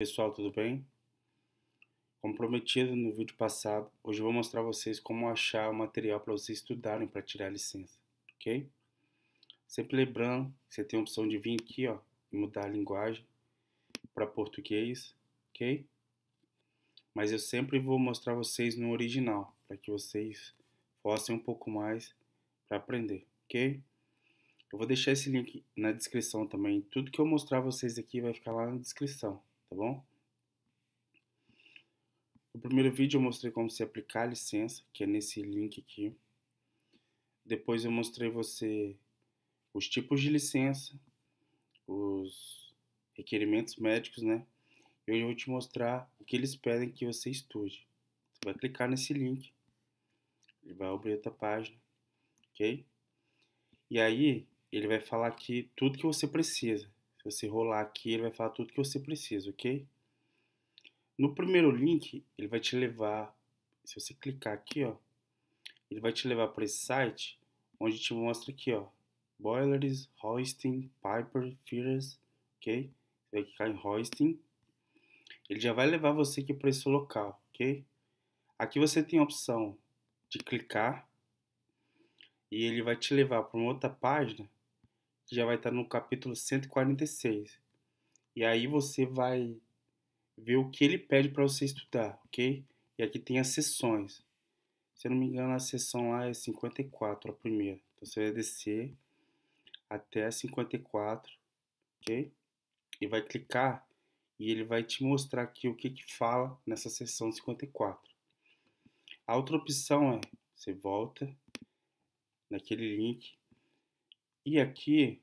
Pessoal, tudo bem? Como prometido no vídeo passado, hoje eu vou mostrar a vocês como achar o material para vocês estudarem para tirar a licença, ok? Sempre lembrando que você tem a opção de vir aqui ó, e mudar a linguagem para português, ok? Mas eu sempre vou mostrar vocês no original, para que vocês fossem um pouco mais para aprender, ok? Eu vou deixar esse link na descrição também. Tudo que eu mostrar a vocês aqui vai ficar lá na descrição tá bom? No primeiro vídeo eu mostrei como você aplicar a licença, que é nesse link aqui. Depois eu mostrei você os tipos de licença, os requerimentos médicos, né? E hoje eu vou te mostrar o que eles pedem que você estude. Você vai clicar nesse link, ele vai abrir outra página, ok? E aí ele vai falar aqui tudo que você precisa. Se você rolar aqui, ele vai falar tudo que você precisa, ok? No primeiro link, ele vai te levar, se você clicar aqui, ó, ele vai te levar para esse site, onde te mostra aqui, ó, boilers, hoisting, piper, feeders, ok? Você vai clicar em hoisting. Ele já vai levar você aqui para esse local, ok? Aqui você tem a opção de clicar e ele vai te levar para uma outra página já vai estar no capítulo 146. E aí você vai ver o que ele pede para você estudar, ok? E aqui tem as sessões. Se eu não me engano, a sessão lá é 54, a primeira. Então você vai descer até 54, ok? E vai clicar e ele vai te mostrar aqui o que, que fala nessa sessão 54. A outra opção é você volta naquele link e aqui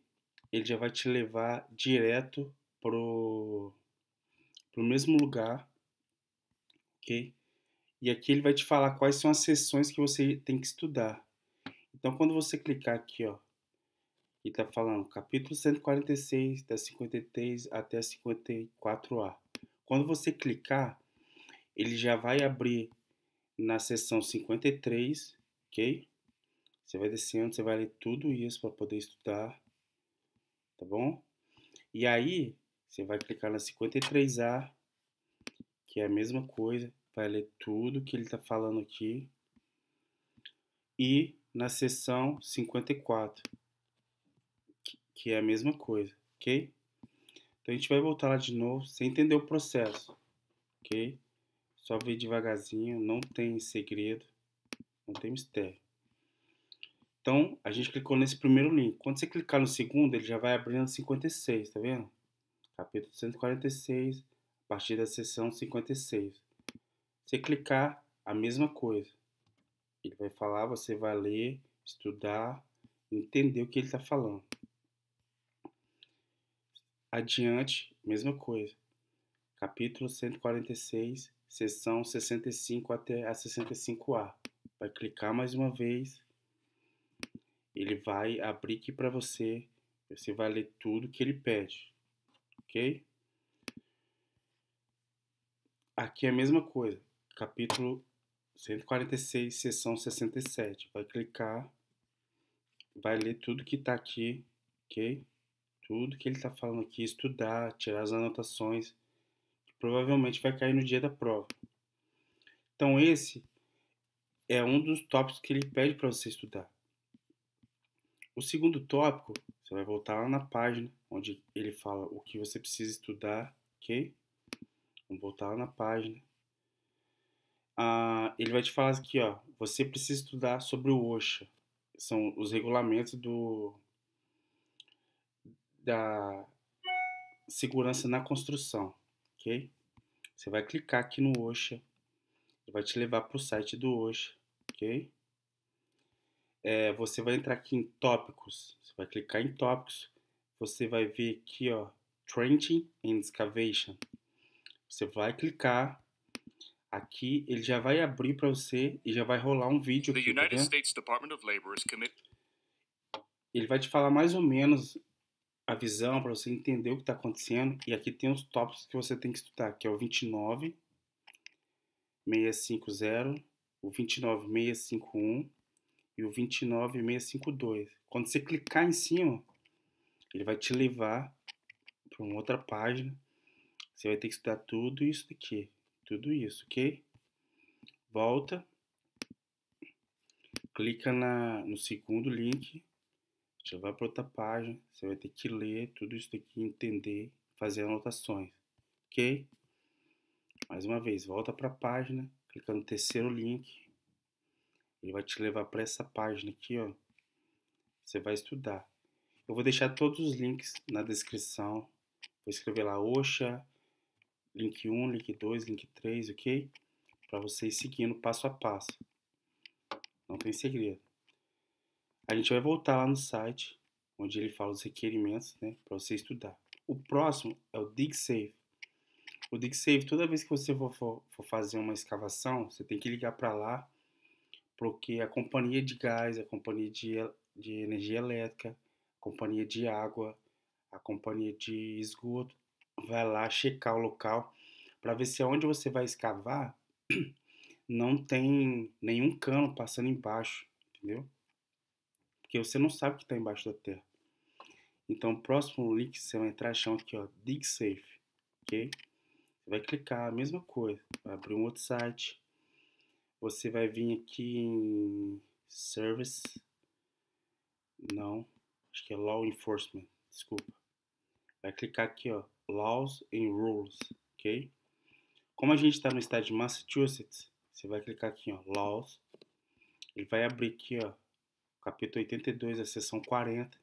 ele já vai te levar direto pro, pro mesmo lugar, ok? E aqui ele vai te falar quais são as sessões que você tem que estudar. Então, quando você clicar aqui, ó, e tá falando capítulo 146, da 53 até 54A. Quando você clicar, ele já vai abrir na sessão 53, ok? Você vai descendo, você vai ler tudo isso para poder estudar, tá bom? E aí, você vai clicar na 53A, que é a mesma coisa, vai ler tudo que ele está falando aqui. E na seção 54, que é a mesma coisa, ok? Então a gente vai voltar lá de novo, você entendeu o processo, ok? Só ver devagarzinho, não tem segredo, não tem mistério. Então, a gente clicou nesse primeiro link. Quando você clicar no segundo, ele já vai abrindo 56, tá vendo? Capítulo 146, a partir da seção 56. Você clicar, a mesma coisa. Ele vai falar, você vai ler, estudar, entender o que ele está falando. Adiante, mesma coisa. Capítulo 146, seção 65 até a 65A. Vai clicar mais uma vez ele vai abrir aqui para você. Você vai ler tudo que ele pede, ok? Aqui é a mesma coisa, capítulo 146, seção 67. Vai clicar, vai ler tudo que está aqui, ok? Tudo que ele está falando aqui, estudar, tirar as anotações, que provavelmente vai cair no dia da prova. Então, esse é um dos tópicos que ele pede para você estudar. O segundo tópico, você vai voltar lá na página onde ele fala o que você precisa estudar, ok? Vamos voltar lá na página. Ah, ele vai te falar aqui, ó, você precisa estudar sobre o OSHA. São os regulamentos do da segurança na construção, ok? Você vai clicar aqui no OSHA, ele vai te levar para o site do OSHA, ok? é, você vai entrar aqui em tópicos, você vai clicar em tópicos, você vai ver aqui, ó, Trenching and Excavation. Você vai clicar, aqui ele já vai abrir para você e já vai rolar um vídeo aqui, tá Ele vai te falar mais ou menos a visão para você entender o que está acontecendo e aqui tem os tópicos que você tem que estudar, que é o 29, 650, o 29651, e o 29652. Quando você clicar em cima, ele vai te levar para uma outra página. Você vai ter que estudar tudo isso daqui, tudo isso, ok? Volta, clica na, no segundo link, já vai para outra página. Você vai ter que ler tudo isso daqui, entender, fazer anotações, ok? Mais uma vez, volta para a página, clica no terceiro link, ele vai te levar para essa página aqui, ó. Você vai estudar. Eu vou deixar todos os links na descrição. Vou escrever lá Oxa, link 1, link 2, link 3, ok? Para vocês seguindo passo a passo. Não tem segredo. A gente vai voltar lá no site, onde ele fala os requerimentos, né? Para você estudar. O próximo é o DigSafe. O DigSafe, toda vez que você for, for, for fazer uma escavação, você tem que ligar para lá porque a companhia de gás, a companhia de, de energia elétrica, a companhia de água, a companhia de esgoto vai lá checar o local para ver se onde você vai escavar não tem nenhum cano passando embaixo, entendeu? Porque você não sabe o que está embaixo da terra. Então, o próximo link você vai entrar é chama aqui, ó, Dig Safe, ok? Você vai clicar, a mesma coisa, vai abrir um outro site, você vai vir aqui em Service, não, acho que é Law Enforcement, desculpa. Vai clicar aqui, ó, Laws and Rules, ok? Como a gente está no estado de Massachusetts, você vai clicar aqui, ó, Laws. Ele vai abrir aqui, ó, capítulo 82, a seção 40.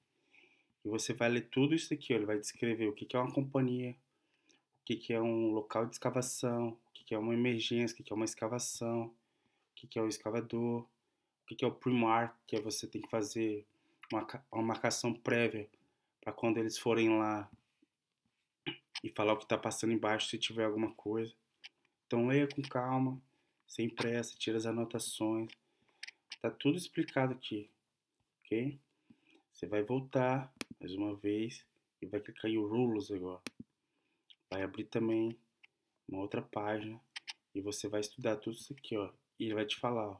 E você vai ler tudo isso aqui, ó, ele vai descrever o que, é uma companhia, o que, é um local de escavação, o que, é uma emergência, o que é uma escavação, o que é o escavador, o que é o primar, que é você tem que fazer uma, uma marcação prévia para quando eles forem lá e falar o que está passando embaixo se tiver alguma coisa. Então leia com calma, sem pressa, tira as anotações. Tá tudo explicado aqui, ok? Você vai voltar mais uma vez e vai clicar em rulos agora. Vai abrir também uma outra página e você vai estudar tudo isso aqui, ó. E ele vai te falar.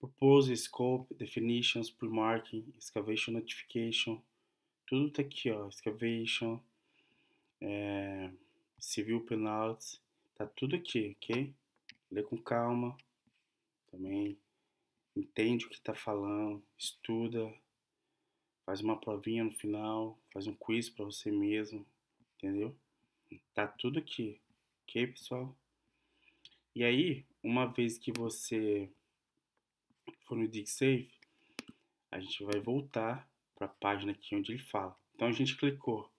Propose, scope, definitions, pre-marking, excavation notification. Tudo tá aqui, ó. Excavation, é, civil penalties. Tá tudo aqui, ok? Lê com calma. Também entende o que tá falando, estuda. Faz uma provinha no final, faz um quiz para você mesmo, entendeu? Tá tudo aqui, ok, pessoal? E aí, uma vez que você for no DigSafe, Save, a gente vai voltar para a página aqui onde ele fala. Então a gente clicou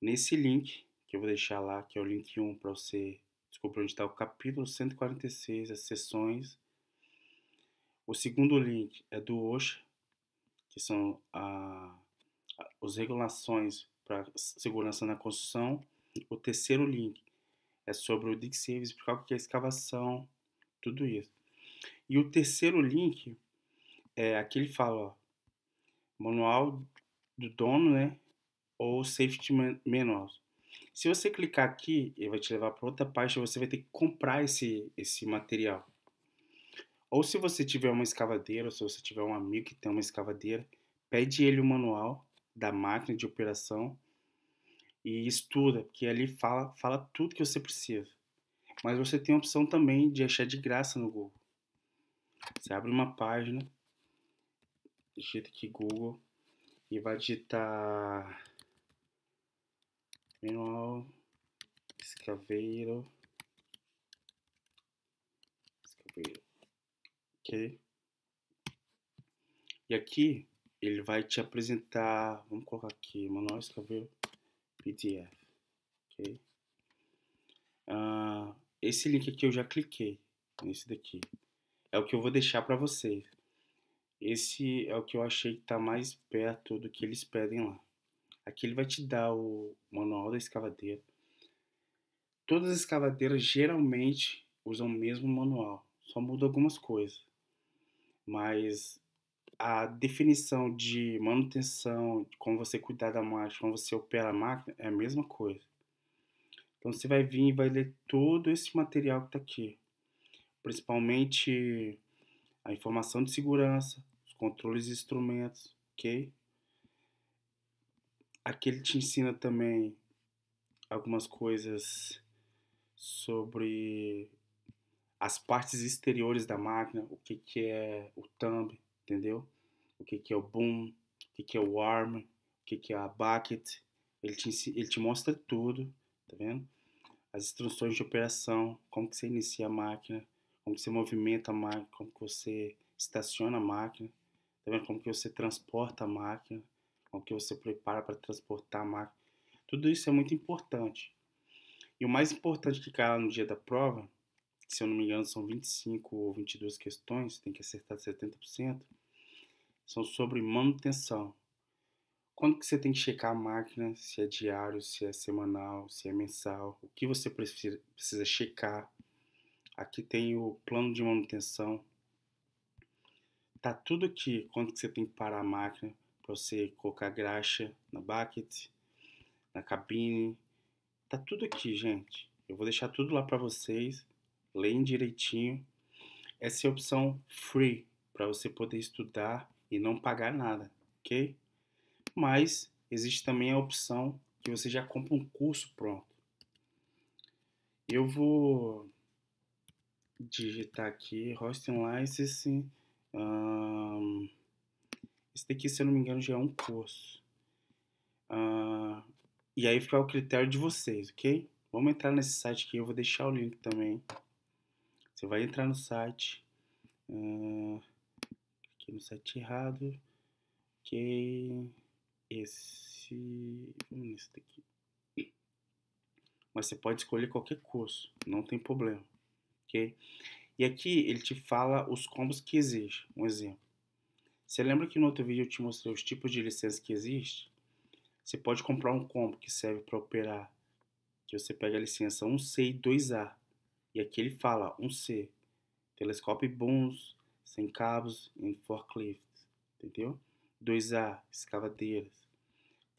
nesse link que eu vou deixar lá, que é o link 1 para você descobrir onde está o capítulo 146, as sessões. O segundo link é do OSHA, que são a, a, as regulações para segurança na construção. O terceiro link é sobre o dig Service, explicar que é escavação, tudo isso. E o terceiro link, é, aqui ele fala, ó, manual do dono, né? Ou safety manual. Se você clicar aqui, ele vai te levar para outra página, você vai ter que comprar esse, esse material. Ou se você tiver uma escavadeira, ou se você tiver um amigo que tem uma escavadeira, pede ele o manual da máquina de operação e estuda, porque ali fala, fala tudo que você precisa. Mas você tem a opção também de achar de graça no Google. Você abre uma página, digita aqui Google e vai digitar manual escaveiro. Escaveiro. ok? E aqui ele vai te apresentar, vamos colocar aqui manual escaveiro. PDF. Okay? Uh, esse link aqui eu já cliquei, nesse daqui. É o que eu vou deixar para vocês. Esse é o que eu achei que está mais perto do que eles pedem lá. Aqui ele vai te dar o manual da escavadeira. Todas as escavadeiras geralmente usam o mesmo manual, só muda algumas coisas. Mas a definição de manutenção, como você cuidar da máquina, como você opera a máquina, é a mesma coisa. Então você vai vir e vai ler todo esse material que está aqui, principalmente a informação de segurança, os controles e instrumentos, ok? Aqui ele te ensina também algumas coisas sobre as partes exteriores da máquina, o que, que é o thumb, entendeu? O que, que é o boom, o que, que é o arm, o que, que é a bucket. Ele te, ele te mostra tudo, tá vendo? As instruções de operação, como que você inicia a máquina, como que você movimenta a máquina, como que você estaciona a máquina, tá vendo? Como que você transporta a máquina, como que você prepara para transportar a máquina. Tudo isso é muito importante. E o mais importante que cai lá no dia da prova se eu não me engano são 25 ou 22 questões, tem que acertar 70%, são sobre manutenção. Quando que você tem que checar a máquina, se é diário, se é semanal, se é mensal, o que você precisa checar. Aqui tem o plano de manutenção. Tá tudo aqui, quando que você tem que parar a máquina para você colocar graxa na bucket, na cabine. Tá tudo aqui, gente. Eu vou deixar tudo lá para vocês leem direitinho. Essa é a opção free, para você poder estudar e não pagar nada, ok? Mas existe também a opção que você já compra um curso pronto. Eu vou digitar aqui hosting licensing. Um, esse daqui, se eu não me engano, já é um curso. Uh, e aí fica o critério de vocês, ok? Vamos entrar nesse site aqui, eu vou deixar o link também. Você vai entrar no site. Uh, aqui no site errado. Ok. Esse. nesse hum, daqui. Mas você pode escolher qualquer curso, não tem problema. Ok? E aqui ele te fala os combos que existem. Um exemplo. Você lembra que no outro vídeo eu te mostrei os tipos de licença que existe? Você pode comprar um combo que serve para operar, que você pega a licença 1C e 2A. E aqui ele fala um C. Telescópio bons, sem cabos, em forklift. Entendeu? 2A, escavadeiras.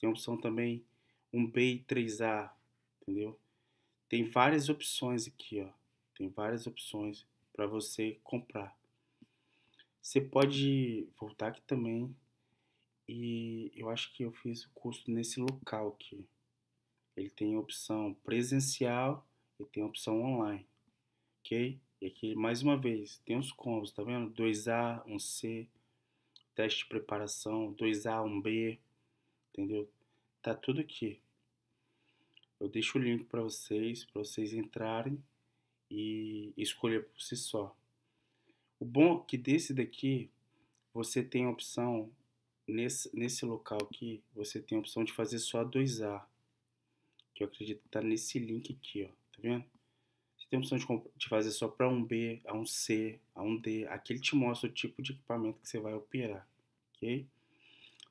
Tem opção também 1B e 3A. Entendeu? Tem várias opções aqui, ó. Tem várias opções para você comprar. Você pode voltar aqui também. E eu acho que eu fiz o curso nesse local aqui. Ele tem opção presencial e tem opção online ok? E aqui, mais uma vez, tem uns combos, tá vendo? 2A, 1C, teste de preparação, 2A, 1B, entendeu? Tá tudo aqui. Eu deixo o link para vocês, para vocês entrarem e escolher por si só. O bom é que desse daqui, você tem a opção, nesse, nesse local aqui, você tem a opção de fazer só 2A. Que eu acredito que tá nesse link aqui, ó. Tá vendo? Você tem a opção de, de fazer só para um B, a um C, a um D. Aqui ele te mostra o tipo de equipamento que você vai operar, ok?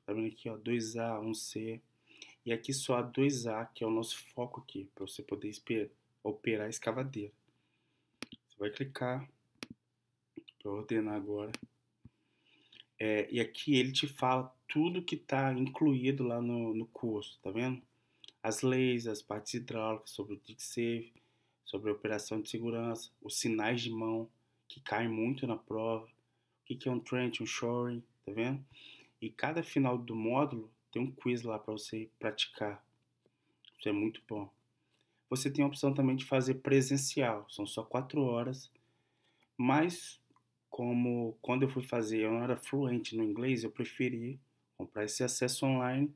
Tá vendo aqui, ó, 2A, 1C. E aqui só a 2A, que é o nosso foco aqui, para você poder operar a escavadeira. Você vai clicar para ordenar agora. É, e aqui ele te fala tudo que está incluído lá no, no curso, tá vendo? As leis, as partes hidráulicas, sobre o DigSafe, sobre a operação de segurança, os sinais de mão, que caem muito na prova, o que é um trench, um shoring, tá vendo? E cada final do módulo tem um quiz lá para você praticar. Isso é muito bom. Você tem a opção também de fazer presencial, são só quatro horas, mas como quando eu fui fazer, eu não era fluente no inglês, eu preferi comprar esse acesso online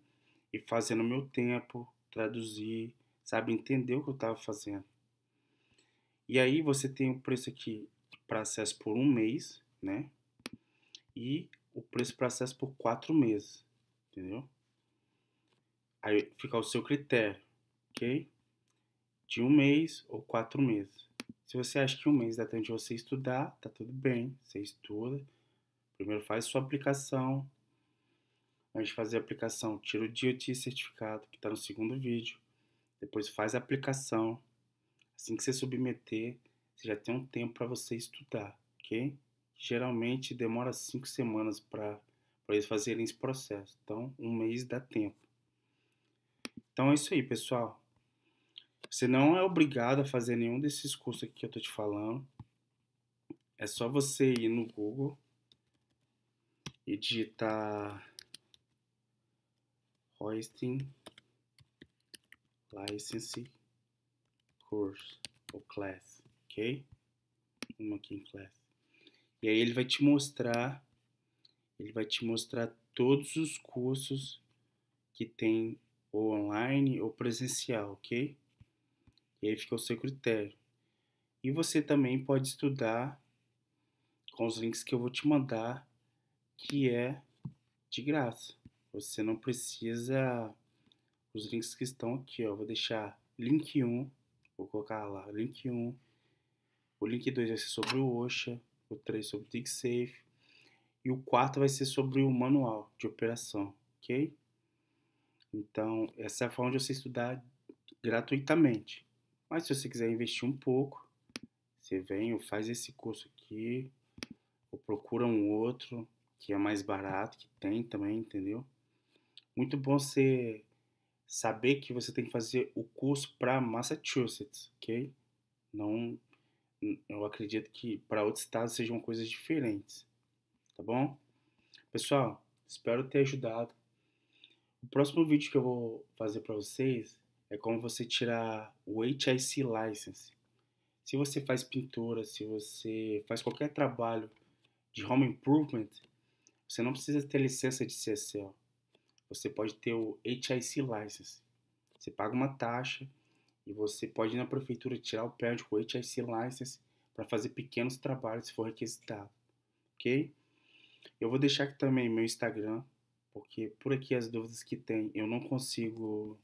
e fazer no meu tempo, traduzir, sabe, entender o que eu estava fazendo. E aí você tem o preço aqui para acesso por um mês, né? E o preço para acesso por quatro meses, entendeu? Aí fica o seu critério, ok? De um mês ou quatro meses. Se você acha que um mês dá tempo de você estudar, tá tudo bem, você estuda. Primeiro faz sua aplicação. Antes de fazer a aplicação, tira o DOT certificado, que está no segundo vídeo. Depois faz a aplicação. Assim que você submeter, você já tem um tempo para você estudar, ok? Geralmente demora cinco semanas para eles fazerem esse processo. Então, um mês dá tempo. Então é isso aí, pessoal. Você não é obrigado a fazer nenhum desses cursos aqui que eu tô te falando. É só você ir no Google e digitar hosting license course ou class, ok? Uma aqui em class. E aí ele vai te mostrar, ele vai te mostrar todos os cursos que tem ou online ou presencial, ok? E aí fica o seu critério. E você também pode estudar com os links que eu vou te mandar, que é de graça. Você não precisa os links que estão aqui, ó. Eu vou deixar link 1 Vou colocar lá o link 1. O link 2 vai ser sobre o OSHA. O 3 sobre o DigSafe. E o 4 vai ser sobre o manual de operação, ok? Então, essa é a forma de você estudar gratuitamente. Mas se você quiser investir um pouco, você vem ou faz esse curso aqui, ou procura um outro que é mais barato, que tem também, entendeu? Muito bom você saber que você tem que fazer o curso para Massachusetts, ok? Não, eu acredito que para outros estados sejam coisas diferentes, tá bom? Pessoal, espero ter ajudado. O próximo vídeo que eu vou fazer para vocês é como você tirar o HIC license. Se você faz pintura, se você faz qualquer trabalho de home improvement, você não precisa ter licença de CSL você pode ter o HIC License. Você paga uma taxa e você pode ir na prefeitura tirar o prédio com HIC License para fazer pequenos trabalhos se for requisitado, ok? Eu vou deixar aqui também meu Instagram, porque por aqui as dúvidas que tem eu não consigo,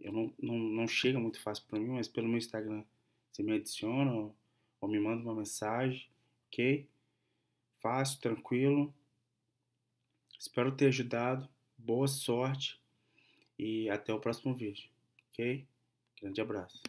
eu não, não, não chega muito fácil para mim, mas pelo meu Instagram você me adiciona ou, ou me manda uma mensagem, ok? Fácil, tranquilo. Espero ter ajudado boa sorte e até o próximo vídeo, ok? Grande abraço.